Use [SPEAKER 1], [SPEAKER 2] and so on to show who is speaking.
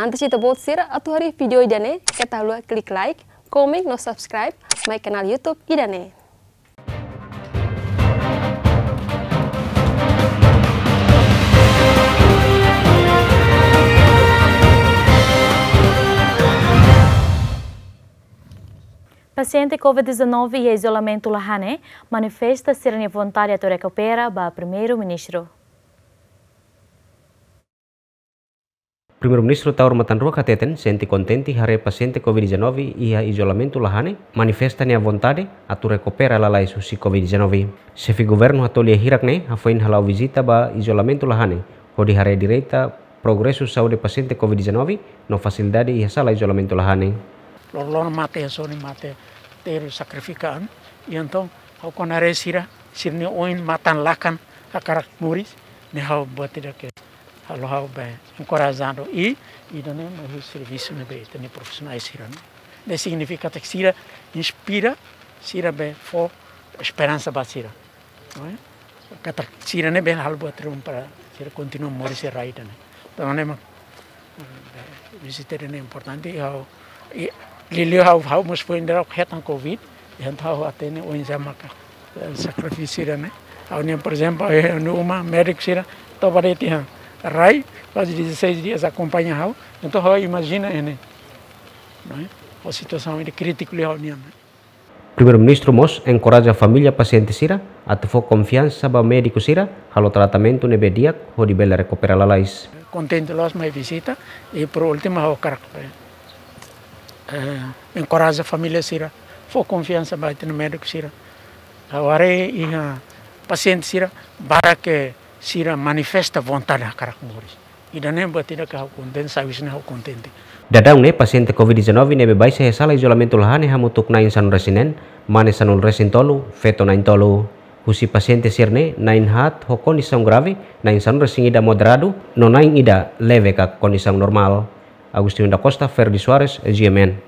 [SPEAKER 1] Antes de bolseira, hari video idane, ketalua klik like, komen, no subscribe, my kanal YouTube idane. Paciente COVID-19 e isolamento lahane manifesta ser voluntária to recupera ba
[SPEAKER 2] primeiro ministro. Primeiro ministro Taur Matan roa senti Senti contenti hare paciente COVID-19 ia isolamentul lahane manifesta nea vontade atu recupera la lai COVID-19. Sefi governo hatolia hirak ne halau visita ba isolamentul lahane hodi hare direita progresu sau de COVID-19 no facilidade ia sala isolamentul lahane.
[SPEAKER 1] Lor lor mate soni mate ter sacrifican e Ianto hau konare sira sirni oin matan lakan hakarak muris ne hau buat tidak kes. Allahubba encorajando e e dando um serviço na né? bem também profissionais sira né significa que sira inspira sira bem for esperança para basira não é kata sira é bem halbo atrum para sira continua morrer se raida né então né visitar é importante e lilio ao ao mus foi ainda o que tem covid e então até né o enzama eh, sacrifício né ao nem né, por exemplo no uma médico sira to para RAI, faz 16 dias acompanha Então, RAI imagina, né? é? A situação é crítica da União.
[SPEAKER 2] Primeiro-Ministro Mos encoraja a família paciente Sira a ter confiança para o médico Sira ao tratamento nebedia dia de ele recuperar a lais.
[SPEAKER 1] Contente nós mais visita e por último ao carácter. Né? Eh, encoraja a família Sira, for confiança para o médico Sira. Agora e eh, a paciente Sira para que sira manifesta vontade karak mori. Ida nem batida ka contente sabis na contente.
[SPEAKER 2] Dadang ne paciente COVID-19 nebe bai sehe sala isolamento lahane hamutuk na insan resinen mane sanul resin tolu feto na intolu husi paciente sirne nain hat ho kondisang grave nain san resing ida moderado no nain ida leve ka kondisang normal Agustin da Costa Ferdi Suarez GMN